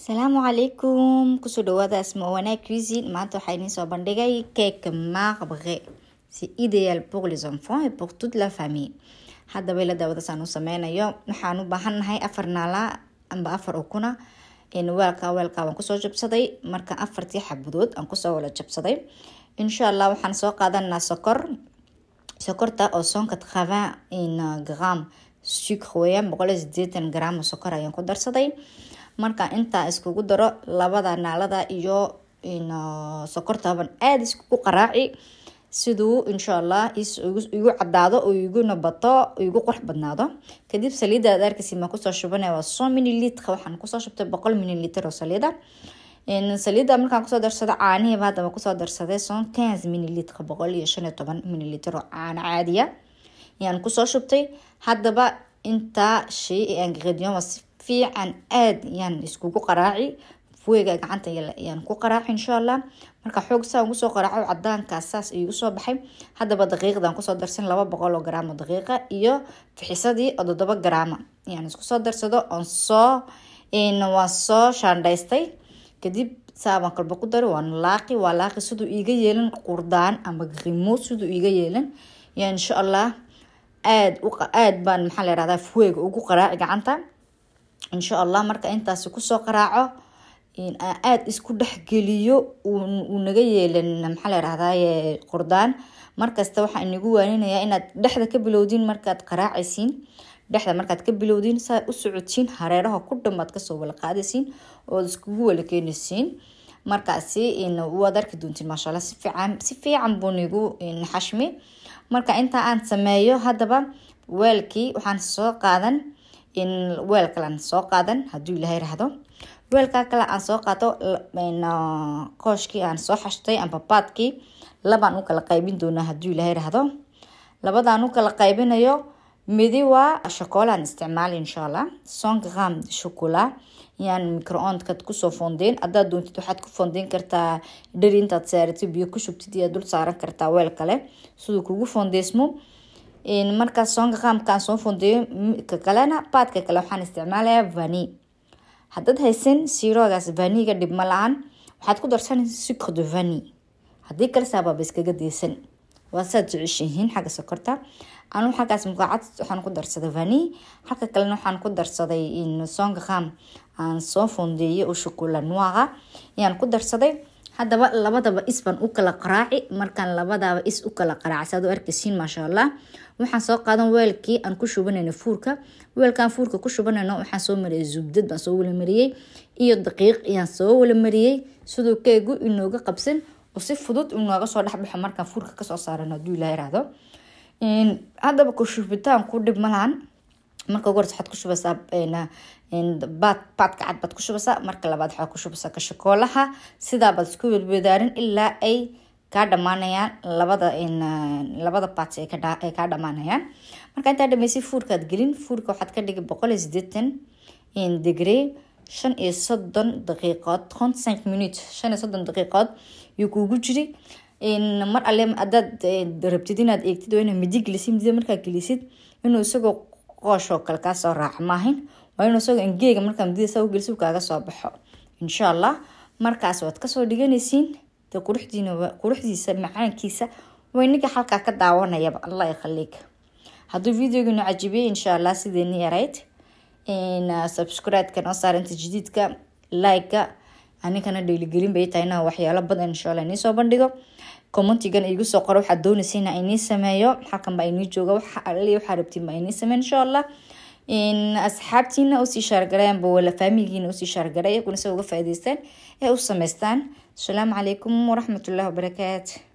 asalaamu calaykum kusoo dhawaada asma wanaag cuisine maanta waxaa idiin soo bandhigay cake marbre si ideal pour les enfants et pour toute la famille haddaba ila daawadasaan u sameynayo waxaan u baahannahay afar naala amba afar ukuna weelka weelka waan kusoo jabsaday marka afartii xabadood aan kusoo wala jabsaday insha allah waxaan soo qaadanaa sokor sokorta oo sonkad qaba gram sucre weeyaan boqol sideetan gram sokor ayaan ku darsaday marka intaa iskugu daro labada naalada iyo sokortaban aada iskugu qaraaci siduu insha allah igu cadaado oo iguna bato igu qurx badnaado kadib saliida daarkasimaa kusoo shubana waa so minilitka waxaan kusoo shubtay boqol minilitr oo saliida saliida markaan kusoo darsado caanihiiba haddaba kusoo darsaday son quinze minilitka boqol iyo shan iyo toban minilitr oo caano caadiya ayaan kusoo shubtay haddaba intaa shay ee angrediyoma fiican aad ayaan iskugu qaraaci weega gacanta ayaan ku qaraaci insha allah marka xoog saan gusoo qaraaco cadaankaas saas iigu soo baxay haddaba daqiiqdan kusoo darsan laba boqoloo garaamo daqiiqa iyo fixisadii oo toddoba garaama ayaan iskusoo darsado oon soo waan soo shaandhaystay kadib saabaan kalba ku dari waan laaqi waa laaqi siduu iiga yeelin qurdaan ama qimo siduu iiga yeelin yaa insha allah aad aada baan maxaa la yirahdaa fuweega ugu qaraaci gacanta insha allah marka intaasi kusoo qaraaco aada isku dhexgeliyo uu naga yeelan maxaa lairahdaye qordaan markasta waxaa inagu waaninaya inaad dhexda ka bilowdiin markaad qaraacaysiin dhexda markaad ka bilowdiin saa u socotiin hareeraha ku dhamaad kasoo wala qaadaysiin ood iskugu wala keenaysiin markaasi waad arki doontiin maashaalla si si fiican buu nigu xashmi marka intaa aan sameeyo haddaba weelkii waxaan soo qaadan in weel kalean soo qaadan hadduu ilaahay rahdo weelkaa kale aan soo qaato kooshkii aan soo xashtay ambabaadkii labaan u kala qaybin doonaa hadduu ilaahay rahdo labadaan u kala qaybinayo midi waa shokoolaan isticmaali insha allah song gram shokola yaan micro kusoo foondeen haddaad doontid waxaad ku foondeen kartaa dheri intaad saaratid biyo ku shubtid iyaad dul saaran kartaa weel kale siduu kugu foondeysmo markaas soonka qaamkaan soo fundiyo ka kalena baadka kale waxaan isticmaalayaa vani haddaad haysan siiroogaas vaniga dhibma la-aan waxaad ku darsan sukr de vani haddii kale saabaaba iskaga deysan waa saad jeceshihiin xagga sokorta anuu xaggaas muqaacad waxaan ku darsaday vani halka kalena waxaan ku darsaday soonka qaam aan soo fundeeyay oo shukula nuaqa ayaan ku darsaday haddaba labadaba is baan u kala qaraaci markaan labadaba is u kala qaraaca saad u arkaysiin maasha allah waxaan soo qaadan weelkii aan ku shubanayno fuurka weelkaan fuurka ku shubanayno waxaan soo mariyey zubdad baan soo wala mariyey iyo daqiiq ayaan soo wala mariyey siduu keegu inooga qabsan oo si fudud inooga soo dhexbaxo markaan fuurka kasoo saarano hadduu ilaa iraahdo haddaba ku shubitaan ku dhib malahan marka ugu horta waxaad ku shubaysaa baad baadka cad baad ku shubaysaa marka labaad waxaad ku shubaysaa kashakoolaha sidaabaad isku wadwadaarin ilaa ay kaa dhamaanayaan labada labada baats ay kaa dhamaanayaan marka intaa dhameysay fuurkaad gelin fuurka waxaad ka dhigay boqol iyo sideetan degree shan iyo soddon daqiiqood consent minute shan iyo soddon daqiiqood yuu kuugu jiri mar alle hadaad eh, rabtid inaad eegtid oo inaa midi gelisid midida markaa gelisid inuu isagoo qooshoo kale kaasoo raaca maahin waa inuu isagoo ingeega markaa mudadasa ugelisa kaaga soo baxo insha allah markaas waad kasoo dhiganaysiin de quruxdiisa macaankiisa waa inaga halkaa ka daawanayaba allah khaliig hadduu videoginu cajibiyey insha allah sideeni erayd ah, subscribe-ka noo saarinta jadiidka like-ga aninkana dhiiligelin bay tahay inaa waxyaalo badan insha allah iniisoo bandhigo commentigan igu soo qora waxaad doonaysa ina inii sameeyo xakan baa inii jooga waxa alali waxaa rabtiin ba inii sameyn insha allah asxaabtiina usii shaargareen wala faamiligiina usii shaargaray iyaguna sa uga faa'iidaystaan ee u sameystaan asalaamu calaykum waraxmatullahi wabarakaatu